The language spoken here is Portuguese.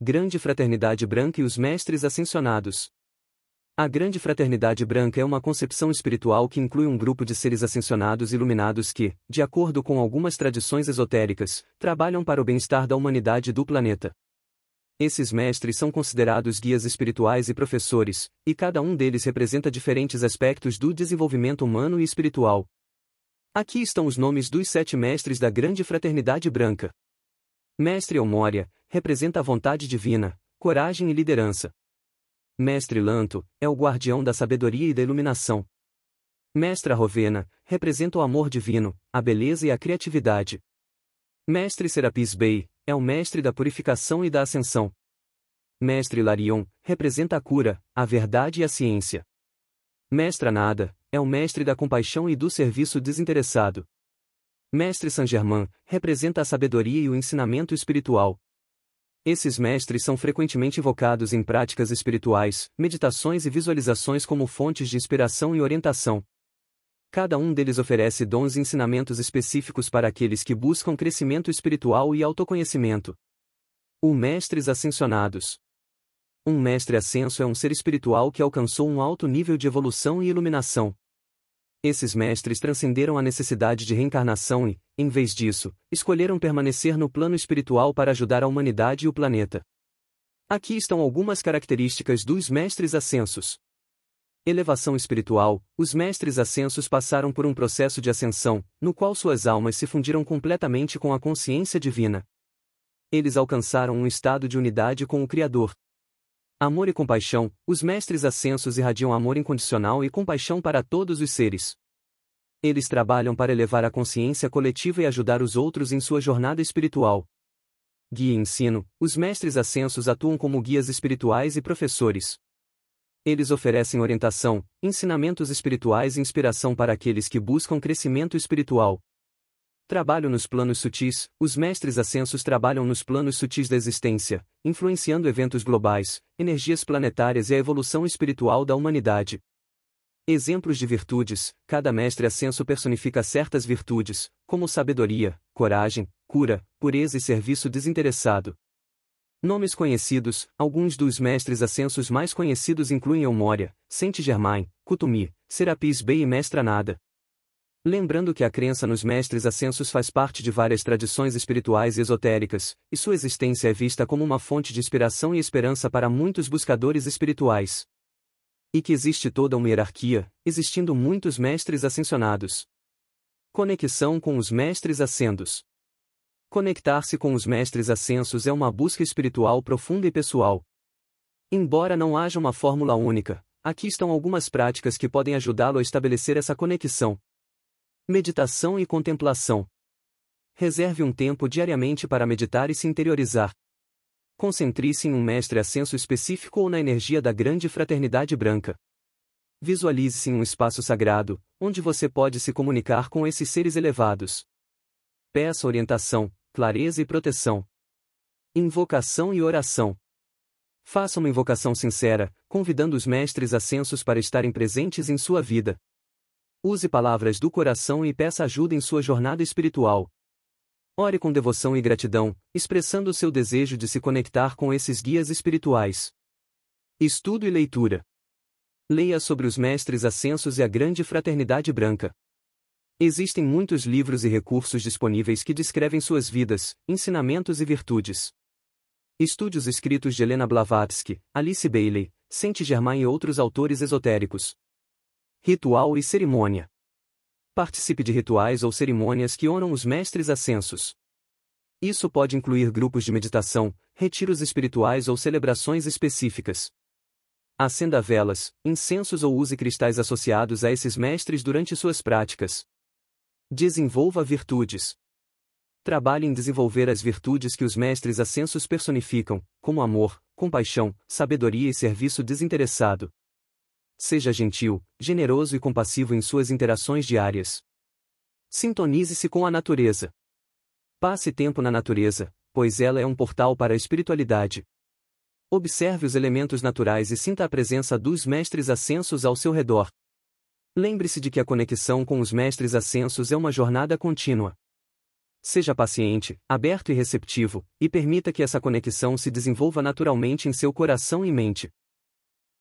Grande Fraternidade Branca e os Mestres Ascensionados. A Grande Fraternidade Branca é uma concepção espiritual que inclui um grupo de seres ascensionados iluminados que, de acordo com algumas tradições esotéricas, trabalham para o bem-estar da humanidade e do planeta. Esses mestres são considerados guias espirituais e professores, e cada um deles representa diferentes aspectos do desenvolvimento humano e espiritual. Aqui estão os nomes dos sete mestres da Grande Fraternidade Branca. Mestre Omória, representa a vontade divina, coragem e liderança. Mestre Lanto, é o guardião da sabedoria e da iluminação. Mestra Rovena, representa o amor divino, a beleza e a criatividade. Mestre Serapis Bey, é o mestre da purificação e da ascensão. Mestre Larion, representa a cura, a verdade e a ciência. Mestra Nada, é o mestre da compaixão e do serviço desinteressado. Mestre Saint-Germain representa a sabedoria e o ensinamento espiritual. Esses mestres são frequentemente invocados em práticas espirituais, meditações e visualizações como fontes de inspiração e orientação. Cada um deles oferece dons e ensinamentos específicos para aqueles que buscam crescimento espiritual e autoconhecimento. O Mestres Ascensionados Um mestre ascenso é um ser espiritual que alcançou um alto nível de evolução e iluminação, esses mestres transcenderam a necessidade de reencarnação e, em vez disso, escolheram permanecer no plano espiritual para ajudar a humanidade e o planeta. Aqui estão algumas características dos mestres ascensos. Elevação espiritual: os mestres ascensos passaram por um processo de ascensão, no qual suas almas se fundiram completamente com a consciência divina. Eles alcançaram um estado de unidade com o Criador, Amor e compaixão, os mestres ascensos irradiam amor incondicional e compaixão para todos os seres. Eles trabalham para elevar a consciência coletiva e ajudar os outros em sua jornada espiritual. Guia e ensino, os mestres ascensos atuam como guias espirituais e professores. Eles oferecem orientação, ensinamentos espirituais e inspiração para aqueles que buscam crescimento espiritual. Trabalho nos planos sutis, os mestres ascensos trabalham nos planos sutis da existência, influenciando eventos globais, energias planetárias e a evolução espiritual da humanidade. Exemplos de virtudes: cada mestre ascenso personifica certas virtudes, como sabedoria, coragem, cura, pureza e serviço desinteressado. Nomes conhecidos: alguns dos mestres ascensos mais conhecidos incluem Eumória, Saint Germain, Kutumi, Serapis Bey e Mestra Nada. Lembrando que a crença nos mestres ascensos faz parte de várias tradições espirituais e esotéricas, e sua existência é vista como uma fonte de inspiração e esperança para muitos buscadores espirituais. E que existe toda uma hierarquia, existindo muitos mestres ascensionados. Conexão com os mestres ascendos. Conectar-se com os mestres ascensos é uma busca espiritual profunda e pessoal. Embora não haja uma fórmula única, aqui estão algumas práticas que podem ajudá-lo a estabelecer essa conexão. Meditação e contemplação. Reserve um tempo diariamente para meditar e se interiorizar. Concentre-se em um mestre ascenso específico ou na energia da grande fraternidade branca. Visualize-se em um espaço sagrado, onde você pode se comunicar com esses seres elevados. Peça orientação, clareza e proteção. Invocação e oração. Faça uma invocação sincera, convidando os mestres ascensos para estarem presentes em sua vida. Use palavras do coração e peça ajuda em sua jornada espiritual. Ore com devoção e gratidão, expressando seu desejo de se conectar com esses guias espirituais. Estudo e leitura. Leia sobre os mestres ascensos e a grande fraternidade branca. Existem muitos livros e recursos disponíveis que descrevem suas vidas, ensinamentos e virtudes. Estude os escritos de Helena Blavatsky, Alice Bailey, Saint Germain e outros autores esotéricos. Ritual e cerimônia. Participe de rituais ou cerimônias que honram os mestres ascensos. Isso pode incluir grupos de meditação, retiros espirituais ou celebrações específicas. Acenda velas, incensos ou use cristais associados a esses mestres durante suas práticas. Desenvolva virtudes. Trabalhe em desenvolver as virtudes que os mestres ascensos personificam, como amor, compaixão, sabedoria e serviço desinteressado. Seja gentil, generoso e compassivo em suas interações diárias. Sintonize-se com a natureza. Passe tempo na natureza, pois ela é um portal para a espiritualidade. Observe os elementos naturais e sinta a presença dos mestres ascensos ao seu redor. Lembre-se de que a conexão com os mestres ascensos é uma jornada contínua. Seja paciente, aberto e receptivo, e permita que essa conexão se desenvolva naturalmente em seu coração e mente.